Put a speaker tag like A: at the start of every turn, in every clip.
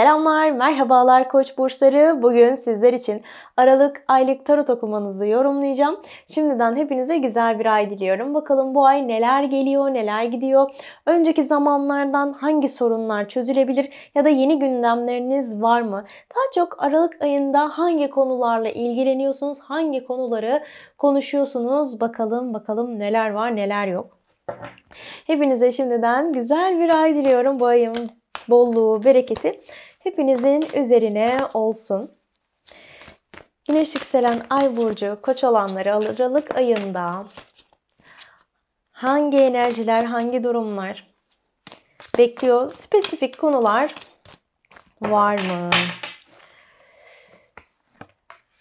A: Selamlar, merhabalar Koç burçları. Bugün sizler için Aralık aylık tarot okumanızı yorumlayacağım. Şimdiden hepinize güzel bir ay diliyorum. Bakalım bu ay neler geliyor, neler gidiyor. Önceki zamanlardan hangi sorunlar çözülebilir ya da yeni gündemleriniz var mı? Daha çok Aralık ayında hangi konularla ilgileniyorsunuz, hangi konuları konuşuyorsunuz? Bakalım bakalım neler var, neler yok. Hepinize şimdiden güzel bir ay diliyorum. Bu ayın bolluğu, bereketi hepinizin üzerine olsun. Güneş yükselen ay burcu koç olanları Aralık ayında hangi enerjiler, hangi durumlar bekliyor? Spesifik konular var mı?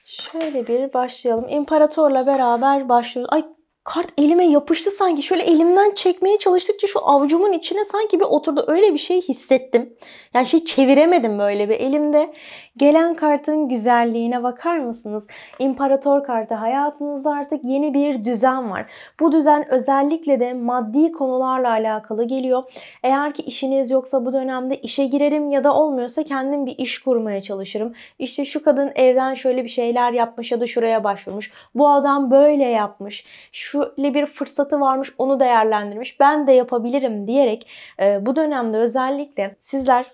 A: Şöyle bir başlayalım. İmparatorla beraber başlıyoruz. Ay Kart elime yapıştı sanki. Şöyle elimden çekmeye çalıştıkça şu avucumun içine sanki bir oturdu. Öyle bir şey hissettim. Yani şey çeviremedim böyle bir elimde. Gelen kartın güzelliğine bakar mısınız? İmparator kartı hayatınızda artık yeni bir düzen var. Bu düzen özellikle de maddi konularla alakalı geliyor. Eğer ki işiniz yoksa bu dönemde işe girerim ya da olmuyorsa kendim bir iş kurmaya çalışırım. İşte şu kadın evden şöyle bir şeyler yapmış ya da şuraya başvurmuş. Bu adam böyle yapmış. Şu şöyle bir fırsatı varmış onu değerlendirmiş ben de yapabilirim diyerek e, bu dönemde özellikle sizler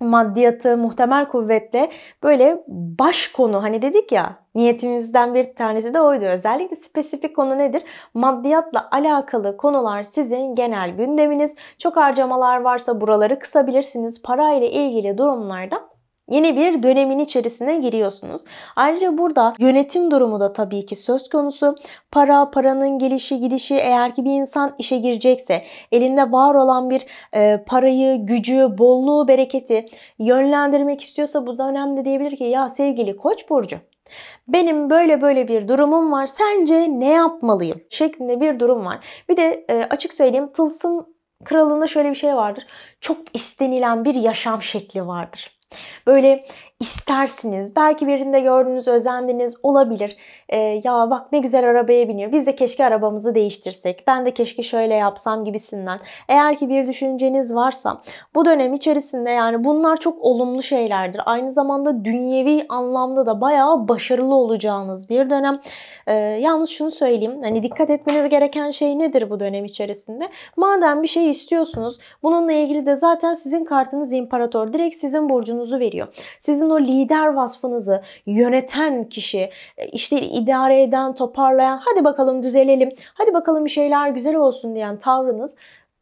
A: maddiyatı muhtemel kuvvetle böyle baş konu hani dedik ya niyetimizden bir tanesi de oydu. Özellikle spesifik konu nedir? Maddiyatla alakalı konular sizin genel gündeminiz. Çok harcamalar varsa buraları kısabilirsiniz. Para ile ilgili durumlarda Yeni bir dönemin içerisine giriyorsunuz. Ayrıca burada yönetim durumu da tabii ki söz konusu. Para, paranın gelişi gidişi eğer ki bir insan işe girecekse elinde var olan bir e, parayı, gücü, bolluğu, bereketi yönlendirmek istiyorsa bu da önemli diyebilir ki ya sevgili koç burcu benim böyle böyle bir durumum var sence ne yapmalıyım şeklinde bir durum var. Bir de e, açık söyleyeyim tılsım kralında şöyle bir şey vardır. Çok istenilen bir yaşam şekli vardır. Böyle istersiniz. Belki birinde gördünüz, özendiniz olabilir. E, ya bak ne güzel arabaya biniyor. Biz de keşke arabamızı değiştirsek. Ben de keşke şöyle yapsam gibisinden. Eğer ki bir düşünceniz varsa bu dönem içerisinde yani bunlar çok olumlu şeylerdir. Aynı zamanda dünyevi anlamda da bayağı başarılı olacağınız bir dönem. E, yalnız şunu söyleyeyim. Hani dikkat etmeniz gereken şey nedir bu dönem içerisinde? Madem bir şey istiyorsunuz bununla ilgili de zaten sizin kartınız imparator. Direkt sizin burcunuzu veriyor. Sizin sizin o lider vasfınızı yöneten kişi, e, işte idare eden, toparlayan, hadi bakalım düzelelim, hadi bakalım bir şeyler güzel olsun diyen tavrınız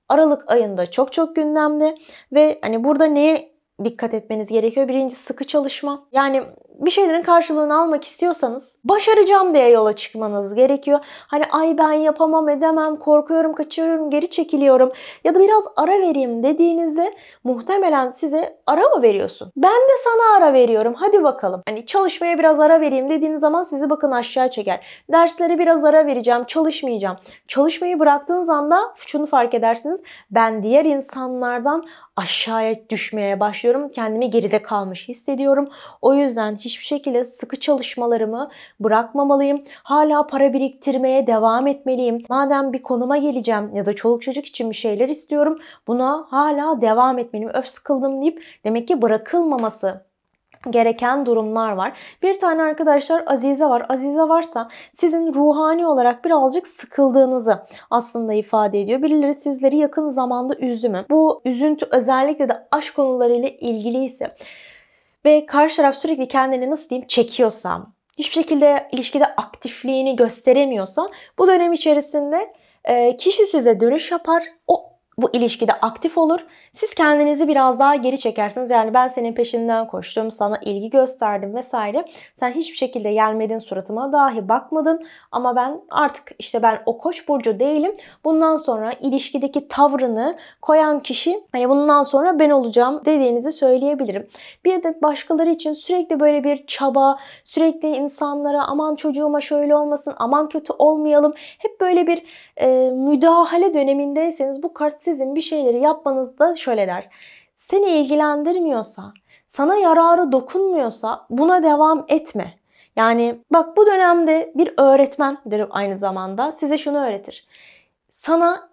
A: Aralık ayında çok çok gündemde ve hani burada neye dikkat etmeniz gerekiyor? birinci sıkı çalışma. Yani bir şeylerin karşılığını almak istiyorsanız başaracağım diye yola çıkmanız gerekiyor. Hani ay ben yapamam edemem, korkuyorum, kaçıyorum, geri çekiliyorum ya da biraz ara vereyim dediğinizde muhtemelen size ara mı veriyorsun? Ben de sana ara veriyorum hadi bakalım. Hani çalışmaya biraz ara vereyim dediğiniz zaman sizi bakın aşağı çeker. Derslere biraz ara vereceğim, çalışmayacağım. Çalışmayı bıraktığınız anda şunu fark edersiniz. Ben diğer insanlardan aşağıya düşmeye başlıyorum. Kendimi geride kalmış hissediyorum. O yüzden hiç hiçbir şekilde sıkı çalışmalarımı bırakmamalıyım. Hala para biriktirmeye devam etmeliyim. Madem bir konuma geleceğim ya da çoluk çocuk için bir şeyler istiyorum buna hala devam etmeliyim. Öf sıkıldım deyip demek ki bırakılmaması gereken durumlar var. Bir tane arkadaşlar Azize var. Azize varsa sizin ruhani olarak birazcık sıkıldığınızı aslında ifade ediyor. Birileri sizleri yakın zamanda üzdü mü? Bu üzüntü özellikle de aşk konularıyla ilgiliyse ve karşı taraf sürekli kendini nasıl diyeyim çekiyorsa, hiçbir şekilde ilişkide aktifliğini gösteremiyorsa bu dönem içerisinde kişi size dönüş yapar. O bu ilişkide aktif olur. Siz kendinizi biraz daha geri çekersiniz. Yani ben senin peşinden koştum, sana ilgi gösterdim vesaire. Sen hiçbir şekilde gelmedin, suratıma dahi bakmadın. Ama ben artık işte ben o koç burcu değilim. Bundan sonra ilişkideki tavrını koyan kişi hani bundan sonra ben olacağım dediğinizi söyleyebilirim. Bir de başkaları için sürekli böyle bir çaba, sürekli insanlara aman çocuğuma şöyle olmasın, aman kötü olmayalım. Hep böyle bir e, müdahale dönemindeyseniz bu kart sizin bir şeyleri yapmanızda şöyle der. Seni ilgilendirmiyorsa, sana yararı dokunmuyorsa buna devam etme. Yani bak bu dönemde bir öğretmendir aynı zamanda size şunu öğretir. Sana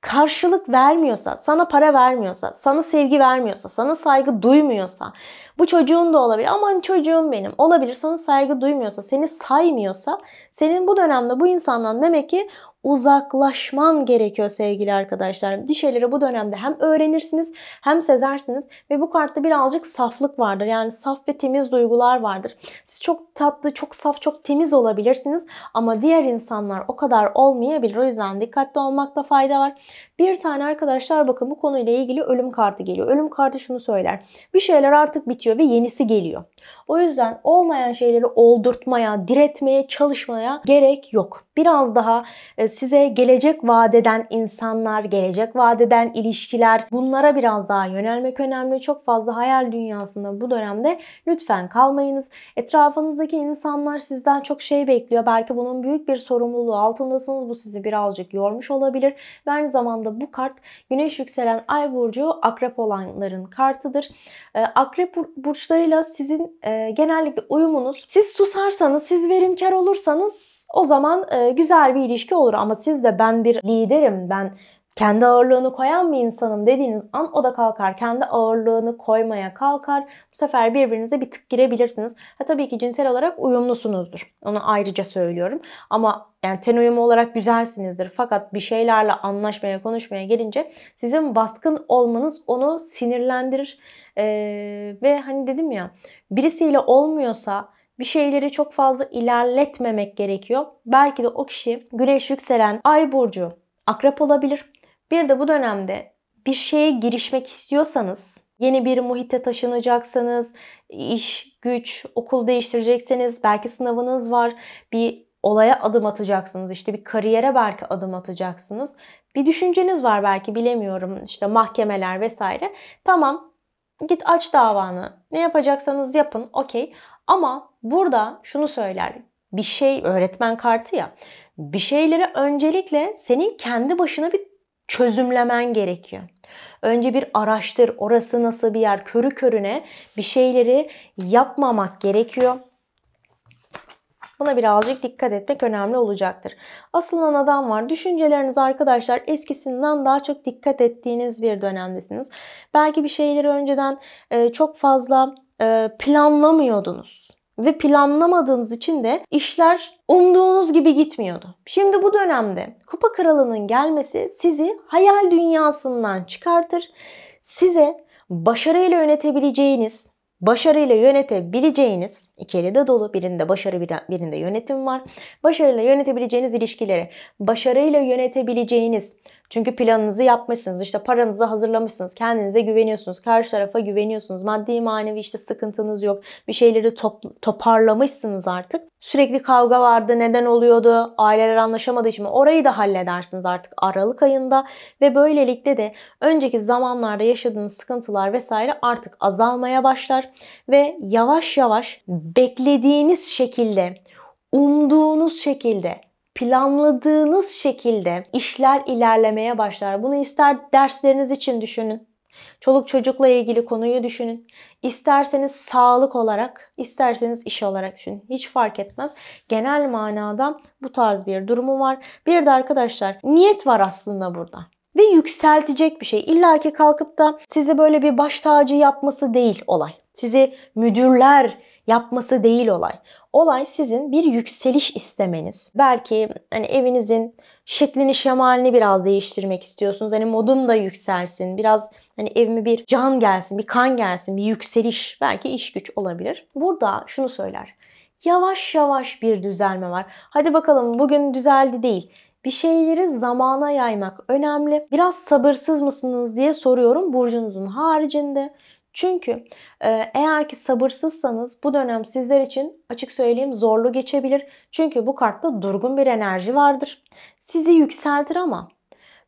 A: karşılık vermiyorsa, sana para vermiyorsa, sana sevgi vermiyorsa, sana saygı duymuyorsa, bu çocuğun da olabilir. Aman çocuğum benim. Olabilir. Sana saygı duymuyorsa, seni saymıyorsa senin bu dönemde bu insandan demek ki uzaklaşman gerekiyor sevgili arkadaşlar. Dişeleri bu dönemde hem öğrenirsiniz hem sezersiniz ve bu kartta birazcık saflık vardır. Yani saf ve temiz duygular vardır. Siz çok tatlı, çok saf, çok temiz olabilirsiniz ama diğer insanlar o kadar olmayabilir. O yüzden dikkatli olmakta fayda var. Bir tane arkadaşlar bakın bu konuyla ilgili ölüm kartı geliyor. Ölüm kartı şunu söyler. Bir şeyler artık bitiyor ve yenisi geliyor. O yüzden olmayan şeyleri oldurtmaya, diretmeye çalışmaya gerek yok. Biraz daha e, size gelecek vadeden insanlar, gelecek vadeden ilişkiler bunlara biraz daha yönelmek önemli. Çok fazla hayal dünyasında bu dönemde lütfen kalmayınız. Etrafınızdaki insanlar sizden çok şey bekliyor. Belki bunun büyük bir sorumluluğu altındasınız. Bu sizi birazcık yormuş olabilir. Ve aynı zamanda bu kart Güneş yükselen Ay burcu akrep olanların kartıdır. E, akrep burçlarıyla sizin e, genellikle uyumunuz. Siz susarsanız, siz verimkar olursanız o zaman e, güzel bir ilişki olur. Ama siz de ben bir liderim, ben kendi ağırlığını koyan bir insanım dediğiniz an o da kalkar. Kendi ağırlığını koymaya kalkar. Bu sefer birbirinize bir tık girebilirsiniz. Ha tabii ki cinsel olarak uyumlusunuzdur. Onu ayrıca söylüyorum. Ama yani ten uyumu olarak güzelsinizdir. Fakat bir şeylerle anlaşmaya, konuşmaya gelince sizin baskın olmanız onu sinirlendirir. Ee, ve hani dedim ya birisiyle olmuyorsa bir şeyleri çok fazla ilerletmemek gerekiyor. Belki de o kişi güneş yükselen ay burcu akrep olabilir. Bir de bu dönemde bir şeye girişmek istiyorsanız, yeni bir muhite taşınacaksanız, iş, güç, okul değiştirecekseniz, belki sınavınız var, bir olaya adım atacaksınız, işte bir kariyere belki adım atacaksınız. Bir düşünceniz var belki bilemiyorum işte mahkemeler vesaire. Tamam git aç davanı. Ne yapacaksanız yapın okey. Ama burada şunu söyler bir şey öğretmen kartı ya. Bir şeylere öncelikle senin kendi başına bir çözümlemen gerekiyor. Önce bir araştır. Orası nasıl bir yer? Körü körüne bir şeyleri yapmamak gerekiyor. Buna birazcık dikkat etmek önemli olacaktır. Asılan adam var. Düşünceleriniz arkadaşlar eskisinden daha çok dikkat ettiğiniz bir dönemdesiniz. Belki bir şeyleri önceden çok fazla planlamıyordunuz ve planlamadığınız için de işler umduğunuz gibi gitmiyordu. Şimdi bu dönemde Kupa Kralı'nın gelmesi sizi hayal dünyasından çıkartır. Size başarıyla yönetebileceğiniz, başarıyla yönetebileceğiniz, iki eli de dolu, birinde başarı birinde yönetim var. Başarıyla yönetebileceğiniz ilişkileri, başarıyla yönetebileceğiniz çünkü planınızı yapmışsınız, işte paranızı hazırlamışsınız, kendinize güveniyorsunuz, karşı tarafa güveniyorsunuz. Maddi manevi işte sıkıntınız yok. Bir şeyleri top, toparlamışsınız artık. Sürekli kavga vardı, neden oluyordu, aileler anlaşamadığı için orayı da halledersiniz artık Aralık ayında. Ve böylelikle de önceki zamanlarda yaşadığınız sıkıntılar vesaire artık azalmaya başlar. Ve yavaş yavaş beklediğiniz şekilde, umduğunuz şekilde planladığınız şekilde işler ilerlemeye başlar. Bunu ister dersleriniz için düşünün. Çoluk çocukla ilgili konuyu düşünün. İsterseniz sağlık olarak, isterseniz iş olarak düşünün. Hiç fark etmez. Genel manada bu tarz bir durumu var. Bir de arkadaşlar niyet var aslında burada. Ve yükseltecek bir şey. İlla ki kalkıp da size böyle bir baş tacı yapması değil olay. Sizi müdürler yapması değil olay. Olay sizin bir yükseliş istemeniz. Belki hani evinizin şeklini, şemalini biraz değiştirmek istiyorsunuz. Hani modum da yükselsin. Biraz hani evime bir can gelsin, bir kan gelsin, bir yükseliş. Belki iş güç olabilir. Burada şunu söyler. Yavaş yavaş bir düzelme var. Hadi bakalım bugün düzeldi değil. Bir şeyleri zamana yaymak önemli. Biraz sabırsız mısınız diye soruyorum burcunuzun haricinde. Çünkü e, eğer ki sabırsızsanız bu dönem sizler için açık söyleyeyim zorlu geçebilir. Çünkü bu kartta durgun bir enerji vardır. Sizi yükseltir ama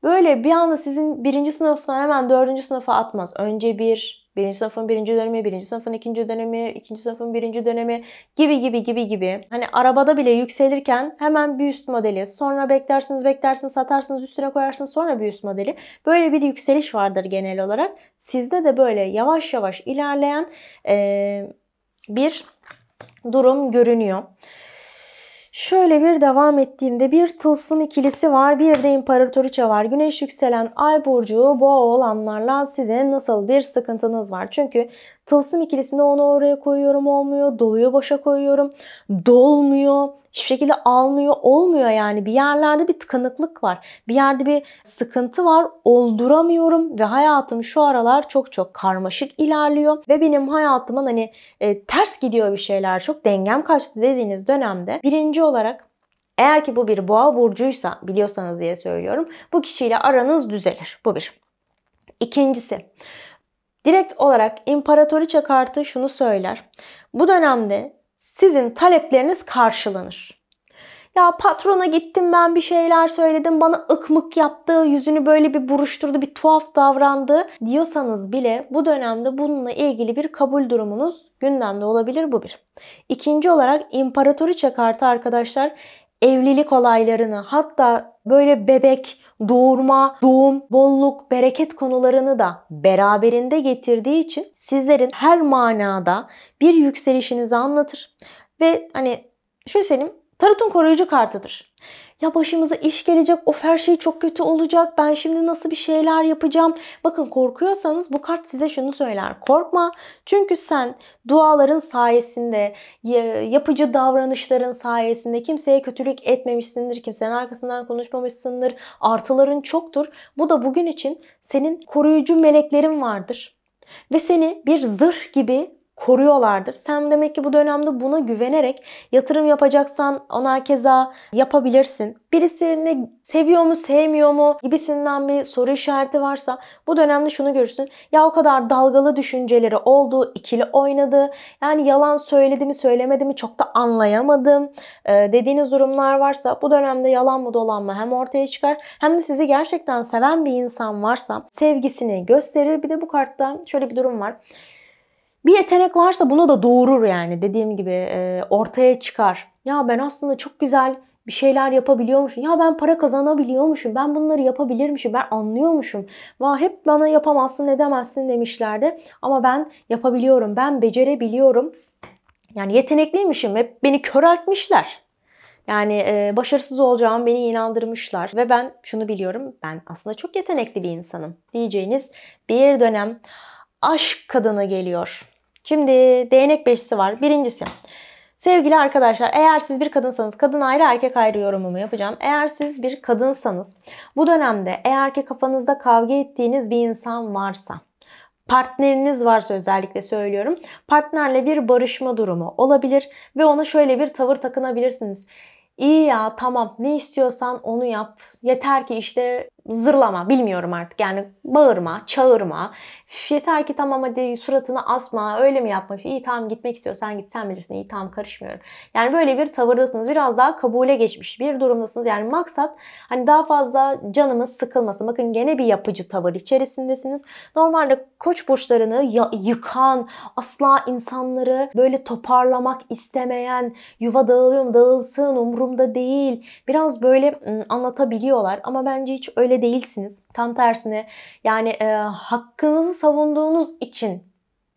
A: böyle bir anda sizin birinci sınıftan hemen dördüncü sınıfa atmaz. Önce bir, birinci sınıfın birinci dönemi, birinci sınıfın ikinci dönemi, ikinci sınıfın birinci dönemi gibi gibi gibi gibi. Hani arabada bile yükselirken hemen bir üst modeli, sonra beklersiniz beklersiniz satarsınız üstüne koyarsınız sonra bir üst modeli. Böyle bir yükseliş vardır genel olarak. Sizde de böyle yavaş yavaş ilerleyen ee, bir durum görünüyor. Şöyle bir devam ettiğimde bir tılsım ikilisi var, bir de imparatoriçe var. Güneş yükselen ay burcu boğa olanlarla size nasıl bir sıkıntınız var? Çünkü tılsım ikilisinde onu oraya koyuyorum olmuyor, doluyu boşa koyuyorum, dolmuyor hiçbir şekilde almıyor olmuyor yani bir yerlerde bir tıkanıklık var. Bir yerde bir sıkıntı var olduramıyorum ve hayatım şu aralar çok çok karmaşık ilerliyor ve benim hayatımın hani e, ters gidiyor bir şeyler çok dengem kaçtı dediğiniz dönemde birinci olarak eğer ki bu bir boğa burcuysa biliyorsanız diye söylüyorum bu kişiyle aranız düzelir bu bir. İkincisi direkt olarak imparatoriçe kartı şunu söyler. Bu dönemde sizin talepleriniz karşılanır. Ya patrona gittim ben bir şeyler söyledim bana ıkmık yaptı yüzünü böyle bir buruşturdu bir tuhaf davrandı diyorsanız bile bu dönemde bununla ilgili bir kabul durumunuz gündemde olabilir bu bir. İkinci olarak imparatoriçe kartı arkadaşlar evlilik olaylarını hatta böyle bebek, doğurma, doğum, bolluk, bereket konularını da beraberinde getirdiği için sizlerin her manada bir yükselişinizi anlatır. Ve hani şöyle söyleyeyim, tarotun koruyucu kartıdır. Ya başımıza iş gelecek, o her şey çok kötü olacak, ben şimdi nasıl bir şeyler yapacağım? Bakın korkuyorsanız bu kart size şunu söyler. Korkma çünkü sen duaların sayesinde, yapıcı davranışların sayesinde kimseye kötülük etmemişsindir, kimsenin arkasından konuşmamışsındır, artıların çoktur. Bu da bugün için senin koruyucu meleklerin vardır ve seni bir zırh gibi koruyorlardır. Sen demek ki bu dönemde buna güvenerek yatırım yapacaksan ona keza yapabilirsin. Birisini seviyor mu sevmiyor mu gibisinden bir soru işareti varsa bu dönemde şunu görürsün. Ya o kadar dalgalı düşünceleri oldu, ikili oynadı. Yani yalan söyledi mi söylemedi mi çok da anlayamadım ee, dediğiniz durumlar varsa bu dönemde yalan mı dolan mı hem ortaya çıkar hem de sizi gerçekten seven bir insan varsa sevgisini gösterir. Bir de bu kartta şöyle bir durum var. Bir yetenek varsa bunu da doğurur yani dediğim gibi e, ortaya çıkar. Ya ben aslında çok güzel bir şeyler yapabiliyormuşum. Ya ben para kazanabiliyormuşum. Ben bunları yapabilirmişim. Ben anlıyormuşum. Va hep bana yapamazsın, edemezsin demişlerdi. Ama ben yapabiliyorum. Ben becerebiliyorum. Yani yetenekliymişim. Hep beni köreltmişler. Yani e, başarısız olacağım beni inandırmışlar ve ben şunu biliyorum. Ben aslında çok yetenekli bir insanım diyeceğiniz bir dönem aşk kadını geliyor. Şimdi değnek beşisi var. Birincisi. Sevgili arkadaşlar eğer siz bir kadınsanız kadın ayrı erkek ayrı yorumumu yapacağım. Eğer siz bir kadınsanız bu dönemde eğer ki kafanızda kavga ettiğiniz bir insan varsa partneriniz varsa özellikle söylüyorum partnerle bir barışma durumu olabilir ve ona şöyle bir tavır takınabilirsiniz. İyi ya tamam ne istiyorsan onu yap. Yeter ki işte zırlama bilmiyorum artık yani bağırma, çağırma. Yeter ki tamam hadi suratını asma öyle mi yapmak iyi tamam gitmek istiyorsan git sen bilirsin iyi tamam karışmıyorum. Yani böyle bir tavırdasınız biraz daha kabule geçmiş bir durumdasınız yani maksat hani daha fazla canımız sıkılmasın. Bakın gene bir yapıcı tavır içerisindesiniz. Normalde koç burçlarını yıkan, asla insanları böyle toparlamak istemeyen, yuva dağılıyor mu dağılsın umurumda değil biraz böyle anlatabiliyorlar ama bence hiç öyle öyle değilsiniz. Tam tersine yani e, hakkınızı savunduğunuz için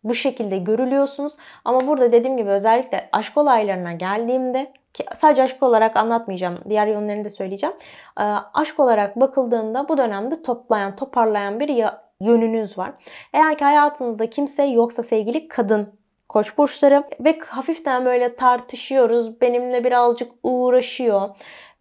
A: bu şekilde görülüyorsunuz. Ama burada dediğim gibi özellikle aşk olaylarına geldiğimde ki sadece aşk olarak anlatmayacağım. Diğer yönlerini de söyleyeceğim. E, aşk olarak bakıldığında bu dönemde toplayan, toparlayan bir yönünüz var. Eğer ki hayatınızda kimse yoksa sevgili kadın koç burçları ve hafiften böyle tartışıyoruz. Benimle birazcık uğraşıyor.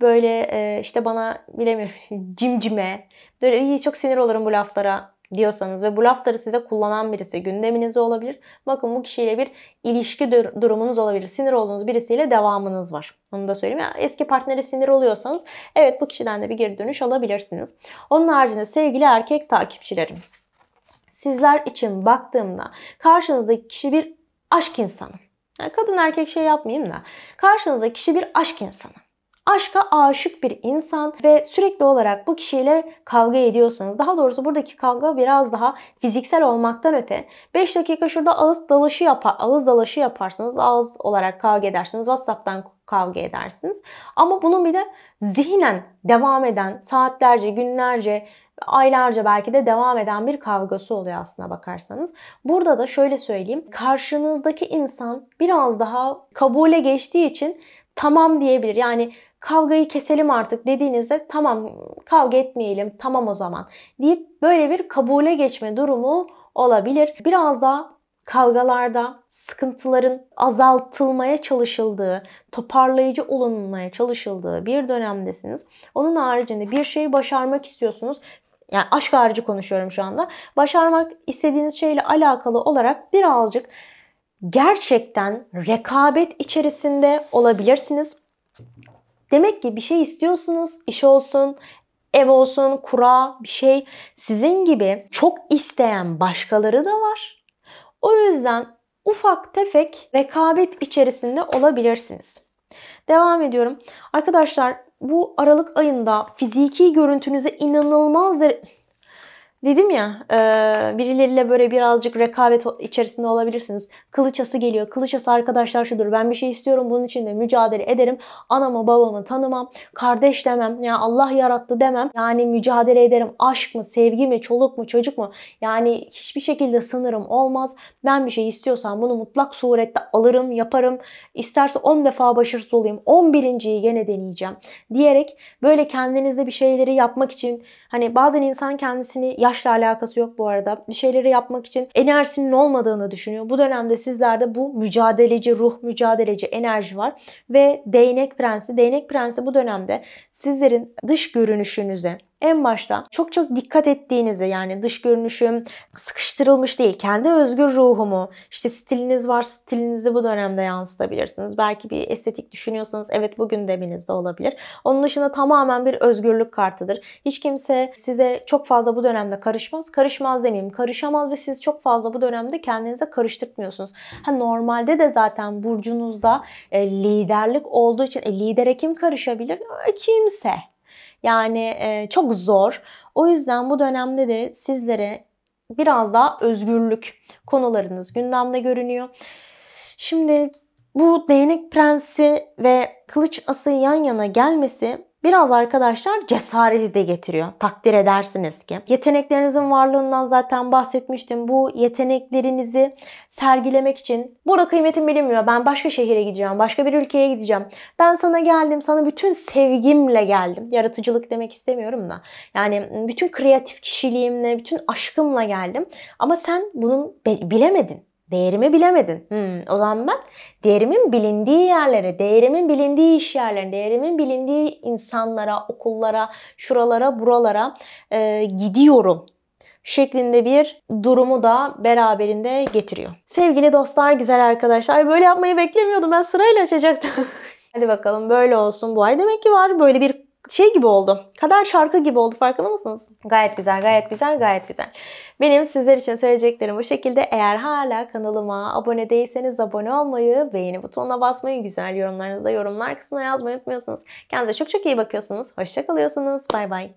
A: Böyle e, işte bana bilemiyorum cimcime. Böyle iyi çok sinir olurum bu laflara diyorsanız ve bu lafları size kullanan birisi gündeminizde olabilir. Bakın bu kişiyle bir ilişki dur- durumunuz olabilir. Sinir olduğunuz birisiyle devamınız var. Onu da söyleyeyim. Yani eski partnere sinir oluyorsanız evet bu kişiden de bir geri dönüş alabilirsiniz. Onun haricinde sevgili erkek takipçilerim sizler için baktığımda karşınızdaki kişi bir aşk insanı. Yani kadın erkek şey yapmayayım da. Karşınıza kişi bir aşk insanı. Aşka aşık bir insan ve sürekli olarak bu kişiyle kavga ediyorsanız, daha doğrusu buradaki kavga biraz daha fiziksel olmaktan öte 5 dakika şurada ağız dalaşı yapar, ağız dalaşı yaparsınız, ağız olarak kavga edersiniz, WhatsApp'tan kavga edersiniz. Ama bunun bir de zihnen devam eden saatlerce, günlerce aylarca belki de devam eden bir kavgası oluyor aslına bakarsanız. Burada da şöyle söyleyeyim. Karşınızdaki insan biraz daha kabule geçtiği için tamam diyebilir. Yani kavgayı keselim artık dediğinizde tamam kavga etmeyelim tamam o zaman deyip böyle bir kabule geçme durumu olabilir. Biraz daha kavgalarda sıkıntıların azaltılmaya çalışıldığı, toparlayıcı olunmaya çalışıldığı bir dönemdesiniz. Onun haricinde bir şeyi başarmak istiyorsunuz yani aşk harici konuşuyorum şu anda. Başarmak istediğiniz şeyle alakalı olarak birazcık gerçekten rekabet içerisinde olabilirsiniz. Demek ki bir şey istiyorsunuz, iş olsun, ev olsun, kura bir şey. Sizin gibi çok isteyen başkaları da var. O yüzden ufak tefek rekabet içerisinde olabilirsiniz. Devam ediyorum. Arkadaşlar bu Aralık ayında fiziki görüntünüze inanılmaz Dedim ya e, birileriyle böyle birazcık rekabet içerisinde olabilirsiniz. Kılıçası geliyor. Kılıçası arkadaşlar şudur. Ben bir şey istiyorum. Bunun için de mücadele ederim. Anamı babamı tanımam. Kardeş demem. Ya yani Allah yarattı demem. Yani mücadele ederim. Aşk mı, sevgi mi, çoluk mu, çocuk mu? Yani hiçbir şekilde sınırım olmaz. Ben bir şey istiyorsam bunu mutlak surette alırım, yaparım. İsterse 10 defa başarısız olayım. 11.yi gene deneyeceğim diyerek böyle kendinizde bir şeyleri yapmak için hani bazen insan kendisini yaş yaşla alakası yok bu arada. Bir şeyleri yapmak için enerjisinin olmadığını düşünüyor. Bu dönemde sizlerde bu mücadeleci ruh, mücadeleci enerji var ve değnek prensi. Değnek prensi bu dönemde sizlerin dış görünüşünüze, en başta çok çok dikkat ettiğinizi yani dış görünüşüm sıkıştırılmış değil. Kendi özgür ruhumu işte stiliniz var stilinizi bu dönemde yansıtabilirsiniz. Belki bir estetik düşünüyorsanız evet bugün deminizde olabilir. Onun dışında tamamen bir özgürlük kartıdır. Hiç kimse size çok fazla bu dönemde karışmaz. Karışmaz demeyeyim karışamaz ve siz çok fazla bu dönemde kendinize karıştırmıyorsunuz. Ha normalde de zaten burcunuzda e, liderlik olduğu için e, lidere kim karışabilir? E, kimse. Yani e, çok zor. O yüzden bu dönemde de sizlere biraz daha özgürlük konularınız gündemde görünüyor. Şimdi bu değnek prensi ve kılıç asayı yan yana gelmesi Biraz arkadaşlar cesareti de getiriyor. Takdir edersiniz ki. Yeteneklerinizin varlığından zaten bahsetmiştim. Bu yeteneklerinizi sergilemek için burada kıymetim bilinmiyor. Ben başka şehire gideceğim, başka bir ülkeye gideceğim. Ben sana geldim, sana bütün sevgimle geldim. Yaratıcılık demek istemiyorum da. Yani bütün kreatif kişiliğimle, bütün aşkımla geldim. Ama sen bunun bilemedin. Değerimi bilemedin. Hmm, o zaman ben değerimin bilindiği yerlere, değerimin bilindiği iş yerlerine, değerimin bilindiği insanlara, okullara, şuralara, buralara e, gidiyorum şeklinde bir durumu da beraberinde getiriyor. Sevgili dostlar, güzel arkadaşlar böyle yapmayı beklemiyordum. Ben sırayla açacaktım. Hadi bakalım böyle olsun bu ay. Demek ki var böyle bir şey gibi oldu. Kadar şarkı gibi oldu farkında mısınız? Gayet güzel, gayet güzel, gayet güzel. Benim sizler için söyleyeceklerim bu şekilde. Eğer hala kanalıma abone değilseniz abone olmayı, beğeni butonuna basmayı, güzel yorumlarınızı yorumlar kısmına yazmayı unutmuyorsunuz. Kendinize çok çok iyi bakıyorsunuz. Hoşça kalıyorsunuz. Bay bay.